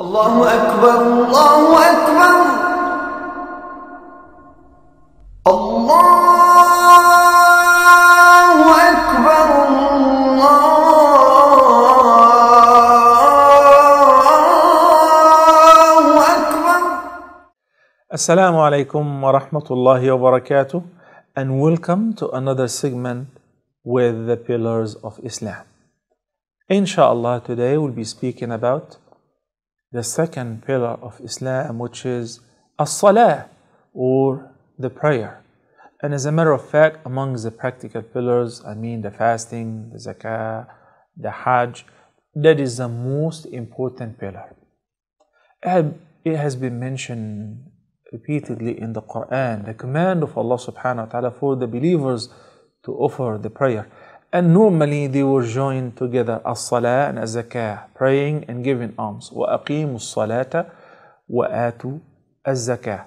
الله أكبر الله أكبر الله أكبر الله أكبر السلام عليكم ورحمة الله وبركاته and welcome to another segment with the pillars of Islam. Inshallah today we'll be speaking about the second pillar of Islam, which is as-salah or the prayer. And as a matter of fact, among the practical pillars, I mean the fasting, the zakah, the hajj, that is the most important pillar. It has been mentioned repeatedly in the Quran, the command of Allah subhanahu wa ta'ala for the believers to offer the prayer. And normally they were joined together as salah and as zakah, praying and giving alms. وَأَقِيمُوا الصَّلَاةَ وَآتُوا الزَّكَاةَ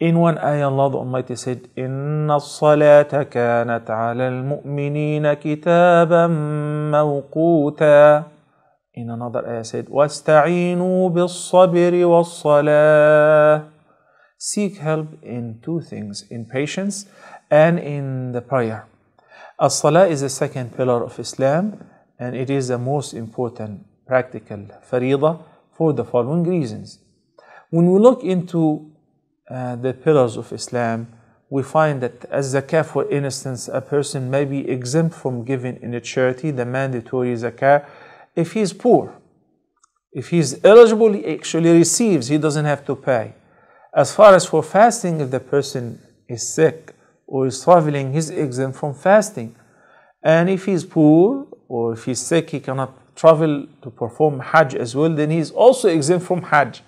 In one ayah, Allah the Almighty said, إِنَّ الصَّلَاةَ كَانَتْ al muminin كِتَابًا مَوْقُوتًا In another ayah said, وَاسْتَعِينُوا بِالصَّبْرِ وَالصَّلَاةِ Seek help in two things, in patience and in the prayer. As Salah is the second pillar of Islam and it is the most important practical faridah for the following reasons. When we look into uh, the pillars of Islam, we find that as zakah, for instance, a person may be exempt from giving in a charity the mandatory zakah if he is poor. If he is eligible, he actually receives, he doesn't have to pay. As far as for fasting, if the person is sick or is traveling, he's exempt from fasting. And if he's poor or if he's sick, he cannot travel to perform Hajj as well, then he's also exempt from Hajj.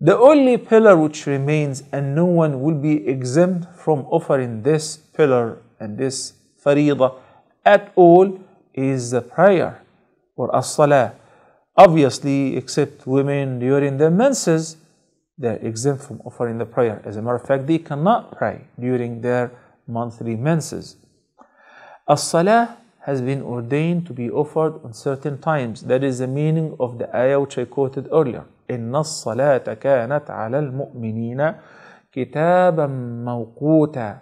The only pillar which remains, and no one will be exempt from offering this pillar and this farida at all, is the prayer or as salah. Obviously, except women during their menses, they're exempt from offering the prayer. As a matter of fact, they cannot pray during their monthly menses. As-salah has been ordained to be offered on certain times. That is the meaning of the ayah which I quoted earlier. إن الصلاة ala al-mu'minina كتابا موقوتا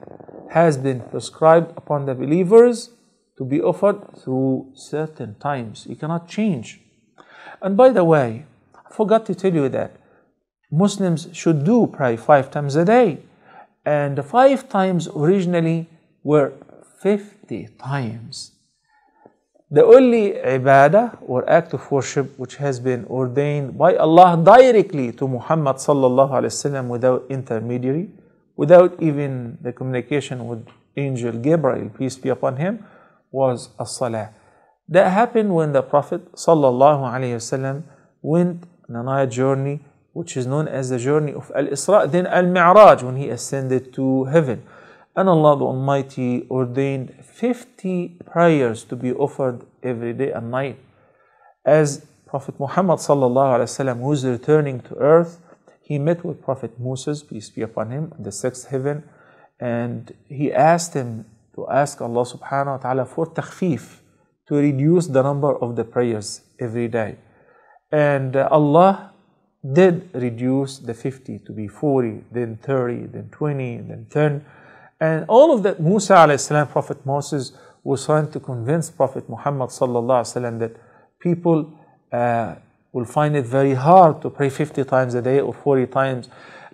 has been prescribed upon the believers to be offered through certain times. You cannot change. And by the way, I forgot to tell you that Muslims should do, pray five times a day. And five times originally were 50 times. The only ibadah or act of worship which has been ordained by Allah directly to Muhammad sallallahu alayhi wasallam without intermediary, without even the communication with angel Gabriel, peace be upon him, was a salah That happened when the Prophet sallallahu alayhi wasallam went on a night journey which is known as the journey of Al Isra, then Al Mi'raj, when he ascended to heaven. And Allah the Almighty ordained 50 prayers to be offered every day and night. As Prophet Muhammad, who is returning to earth, he met with Prophet Moses, peace be upon him, in the sixth heaven, and he asked him to ask Allah subhanahu wa ta'ala for takhfif, to reduce the number of the prayers every day. And uh, Allah did reduce the 50 to be 40, then 30, then 20, then 10. And all of that, Musa alayhi Prophet Moses was trying to convince Prophet Muhammad sallallahu that people uh, will find it very hard to pray 50 times a day or 40 times.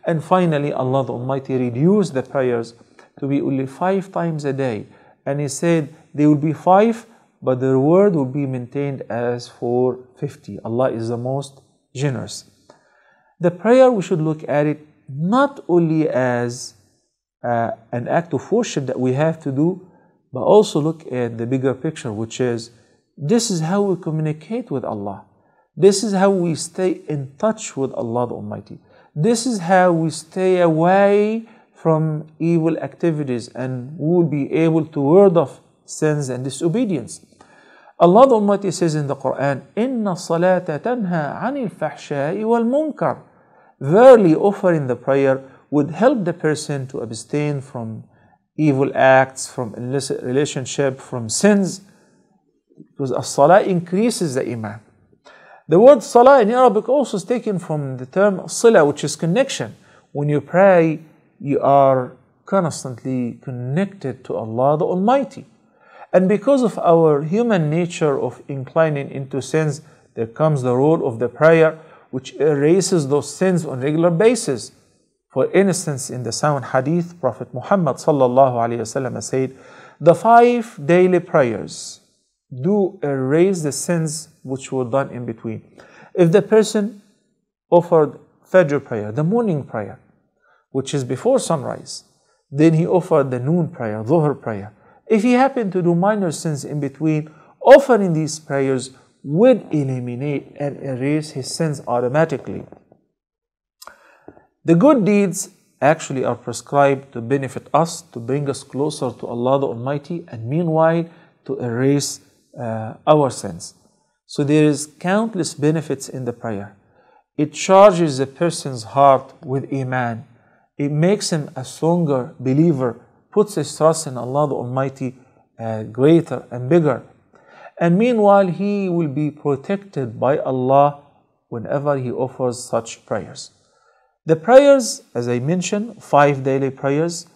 And finally, Allah the Almighty reduced the prayers to be only five times a day. And He said, there will be five, but the reward will be maintained as for 50. Allah is the most generous. The prayer, we should look at it not only as uh, an act of worship that we have to do, but also look at the bigger picture, which is this is how we communicate with Allah. This is how we stay in touch with Allah the Almighty. This is how we stay away from evil activities and we will be able to ward off sins and disobedience. Allah the Almighty says in the Quran, إِنَّ الصَّلَاةَ تَنْهَى عَنِ الْفَحْشَاءِ وَالْمُنْكَرِ Verily, offering the prayer would help the person to abstain from evil acts, from illicit relationship, from sins, because as-salah increases the iman. The word salah in Arabic also is taken from the term sila, which is connection. When you pray, you are constantly connected to Allah the Almighty. And because of our human nature of inclining into sins, there comes the role of the prayer which erases those sins on regular basis. For instance, in the sound hadith, Prophet Muhammad وسلم, said, The five daily prayers do erase the sins which were done in between. If the person offered Fajr prayer, the morning prayer, which is before sunrise, then he offered the noon prayer, Dhuhr prayer. If he happened to do minor sins in between, offering these prayers would eliminate and erase his sins automatically. The good deeds actually are prescribed to benefit us, to bring us closer to Allah the Almighty, and meanwhile to erase uh, our sins. So there is countless benefits in the prayer. It charges a person's heart with iman. It makes him a stronger believer, puts his trust in Allah the Almighty uh, greater and bigger. And meanwhile, he will be protected by Allah whenever he offers such prayers. The prayers, as I mentioned, five daily prayers,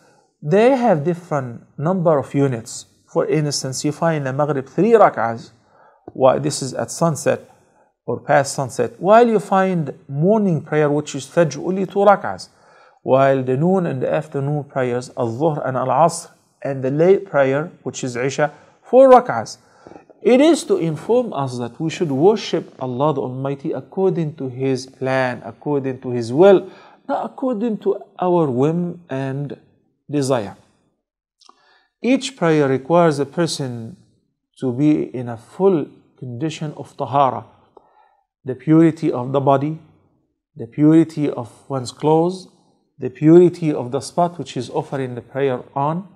they have different number of units. For instance, you find in Maghrib three rak'ahs. Why this is at sunset or past sunset. While you find morning prayer, which is fajr, only two rak'ahs. While the noon and the afternoon prayers, al-dhuhr and al-asr, and the late prayer, which is isha, four rak'ahs. It is to inform us that we should worship Allah the Almighty according to His plan, according to His will, not according to our whim and desire. Each prayer requires a person to be in a full condition of tahara, the purity of the body, the purity of one's clothes, the purity of the spot which is offering the prayer on,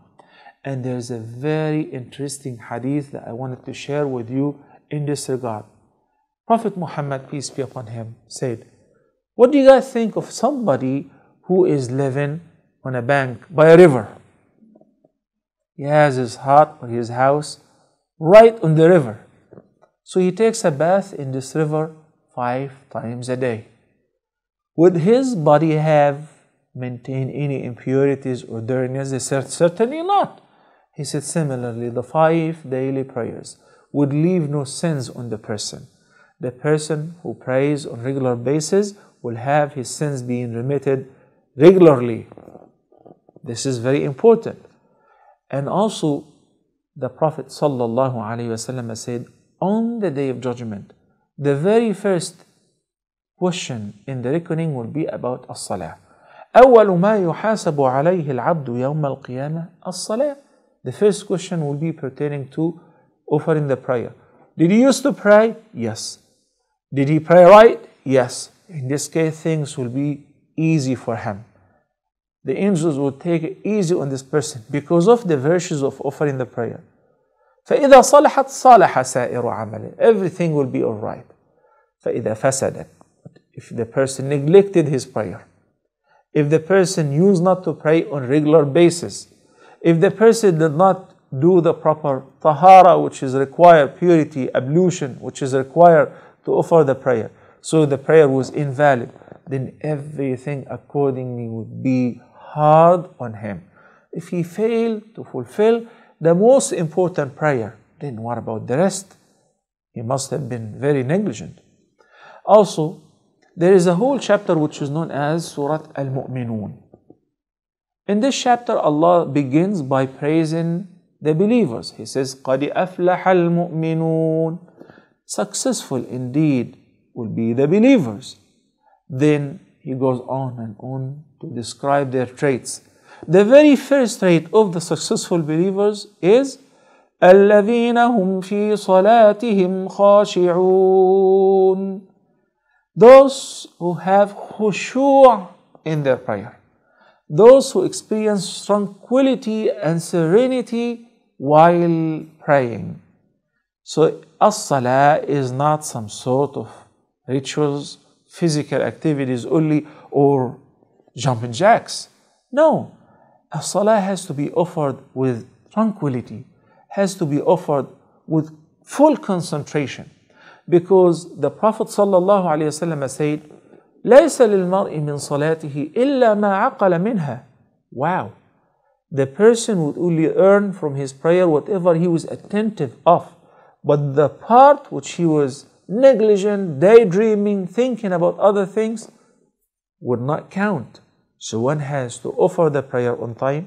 and there's a very interesting hadith that I wanted to share with you in this regard. Prophet Muhammad, peace be upon him, said, What do you guys think of somebody who is living on a bank by a river? He has his hut or his house right on the river. So he takes a bath in this river five times a day. Would his body have maintained any impurities or dirtiness? certainly not. He said, similarly, the five daily prayers would leave no sins on the person. The person who prays on regular basis will have his sins being remitted regularly. This is very important. And also, the Prophet ﷺ said, on the day of judgment, the very first question in the reckoning will be about as-salah. أول ما يحاسب عليه العبد يوم القيامة الصلاة the first question will be pertaining to offering the prayer. Did he used to pray? Yes. Did he pray right? Yes. In this case, things will be easy for him. The angels will take it easy on this person because of the virtues of offering the prayer. فإذا صلحت صلح سائر عمله. Everything will be alright. فإذا فسدت. If the person neglected his prayer, if the person used not to pray on regular basis, if the person did not do the proper tahara, which is required, purity, ablution, which is required to offer the prayer, so the prayer was invalid, then everything accordingly would be hard on him. If he failed to fulfill the most important prayer, then what about the rest? He must have been very negligent. Also, there is a whole chapter which is known as Surah Al Mu'minun. In this chapter, Allah begins by praising the believers. He says, قَدِ أَفْلَحَ الْمُؤْمِنُونَ Successful indeed will be the believers. Then he goes on and on to describe their traits. The very first trait of the successful believers is الَّذِينَ هُمْ فِي صَلَاتِهِمْ خَاشِعُونَ Those who have khushu' in their prayer those who experience tranquility and serenity while praying. So, as-salah is not some sort of rituals, physical activities only, or jumping jacks. No, as-salah has to be offered with tranquility, has to be offered with full concentration. Because the Prophet ﷺ said, ليس للمرء من صلاته إلا ما عقل منها Wow The person would only earn from his prayer whatever he was attentive of But the part which he was negligent, daydreaming, thinking about other things would not count So one has to offer the prayer on time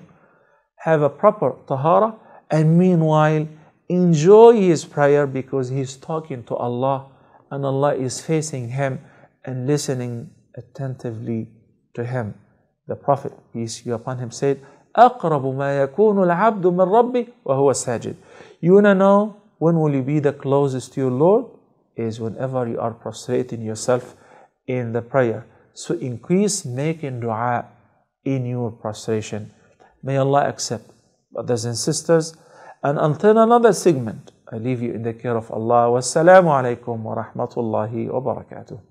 Have a proper tahara And meanwhile enjoy his prayer because he's talking to Allah and Allah is facing him and listening attentively to him. The Prophet, peace be upon him, said, أقرب ما يكون العبد من ربي وهو ساجد. You wanna know when will you be the closest to your Lord? Is whenever you are prostrating yourself in the prayer. So increase making dua in your prostration. May Allah accept. Brothers and sisters, and until another segment, I leave you in the care of Allah. Wassalamu alaikum wa rahmatullahi wa barakatuh.